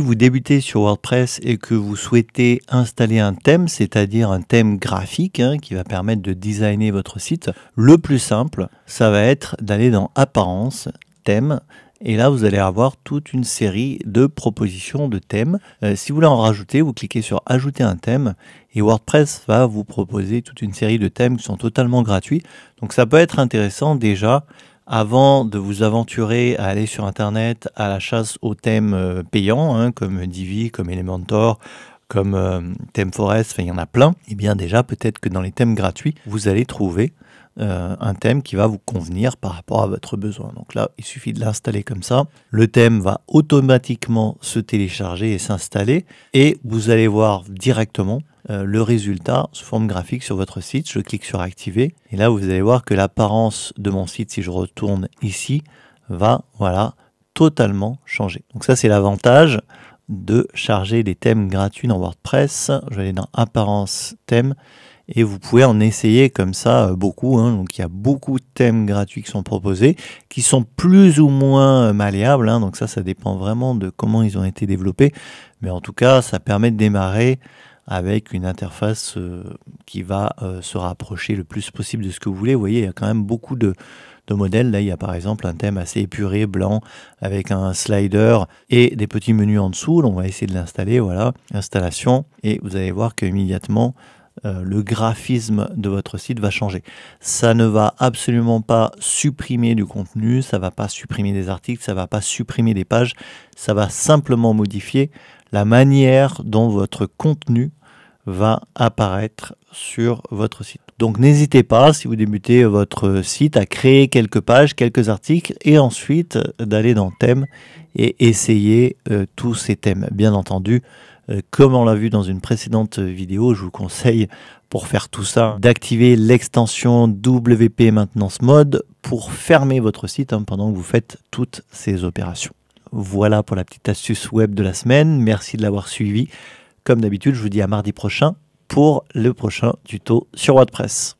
vous débutez sur WordPress et que vous souhaitez installer un thème, c'est-à-dire un thème graphique hein, qui va permettre de designer votre site, le plus simple, ça va être d'aller dans Apparence, Thème, et là, vous allez avoir toute une série de propositions de thèmes. Euh, si vous voulez en rajouter, vous cliquez sur Ajouter un thème et WordPress va vous proposer toute une série de thèmes qui sont totalement gratuits. Donc ça peut être intéressant déjà avant de vous aventurer à aller sur Internet à la chasse aux thèmes euh, payants, hein, comme Divi, comme Elementor, comme euh, thème forest, il y en a plein, et eh bien déjà peut-être que dans les thèmes gratuits, vous allez trouver euh, un thème qui va vous convenir par rapport à votre besoin. Donc là, il suffit de l'installer comme ça. Le thème va automatiquement se télécharger et s'installer, et vous allez voir directement euh, le résultat sous forme graphique sur votre site. Je clique sur activer, et là vous allez voir que l'apparence de mon site, si je retourne ici, va voilà totalement changer. Donc ça c'est l'avantage de charger des thèmes gratuits dans WordPress. Je vais aller dans Apparence Thèmes, et vous pouvez en essayer comme ça euh, beaucoup. Hein. Donc il y a beaucoup de thèmes gratuits qui sont proposés, qui sont plus ou moins euh, malléables. Hein. Donc ça, ça dépend vraiment de comment ils ont été développés. Mais en tout cas, ça permet de démarrer avec une interface euh, qui va euh, se rapprocher le plus possible de ce que vous voulez. Vous voyez, il y a quand même beaucoup de, modèles. Là, il y a par exemple un thème assez épuré, blanc, avec un slider et des petits menus en dessous. on va essayer de l'installer. Voilà, installation. Et vous allez voir qu'immédiatement, euh, le graphisme de votre site va changer. Ça ne va absolument pas supprimer du contenu, ça ne va pas supprimer des articles, ça ne va pas supprimer des pages, ça va simplement modifier la manière dont votre contenu va apparaître sur votre site. Donc n'hésitez pas, si vous débutez votre site, à créer quelques pages, quelques articles, et ensuite euh, d'aller dans thème et essayer euh, tous ces thèmes. Bien entendu, euh, comme on l'a vu dans une précédente vidéo, je vous conseille pour faire tout ça d'activer l'extension WP Maintenance Mode pour fermer votre site hein, pendant que vous faites toutes ces opérations. Voilà pour la petite astuce web de la semaine. Merci de l'avoir suivi. Comme d'habitude, je vous dis à mardi prochain pour le prochain tuto sur WordPress.